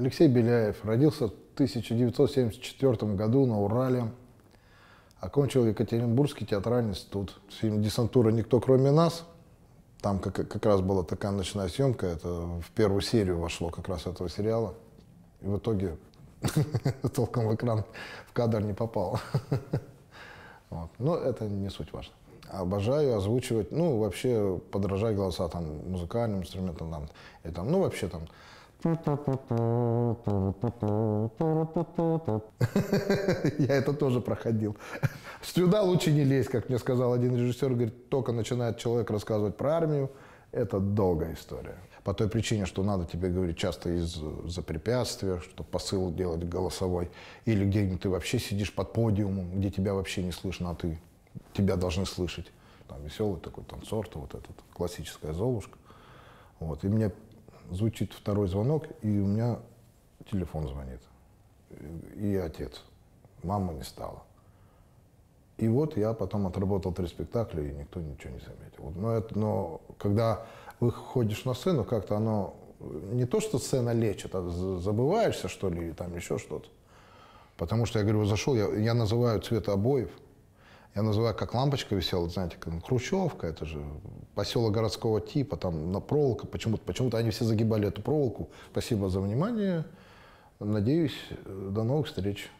Алексей Беляев родился в 1974 году на Урале. Окончил Екатеринбургский театральный институт. Фильм «Десантура. Никто кроме нас». Там как, как раз была такая ночная съемка. Это в первую серию вошло как раз этого сериала. И в итоге толком в экран в кадр не попал. вот. Но это не суть важно. Обожаю озвучивать, ну, вообще подражать голоса там музыкальным инструментам, там, и там, ну, вообще там Я это тоже проходил. Сюда лучше не лезть, как мне сказал один режиссер. Говорит, только начинает человек рассказывать про армию, это долгая история. По той причине, что надо тебе говорить часто из-за препятствия, что посыл делать голосовой, или где-нибудь ты вообще сидишь под подиумом, где тебя вообще не слышно, а ты тебя должны слышать. Там веселый такой танцор, то вот этот, классическая Золушка. Вот. И мне звучит второй звонок, и у меня телефон звонит. И отец. Мама не стала. И вот я потом отработал три спектакля, и никто ничего не заметил. Вот, но, это, но когда выходишь на сцену, как-то оно э, не то, что сцена лечит, а забываешься, что ли, или там еще что-то. Потому что я говорю, зашел, я, я называю цвет обоев – я называю как лампочка висела, знаете, как Хрущевка, это же поселок городского типа, там на проволока, почему-то почему то они все загибали эту проволоку. Спасибо за внимание. Надеюсь, до новых встреч.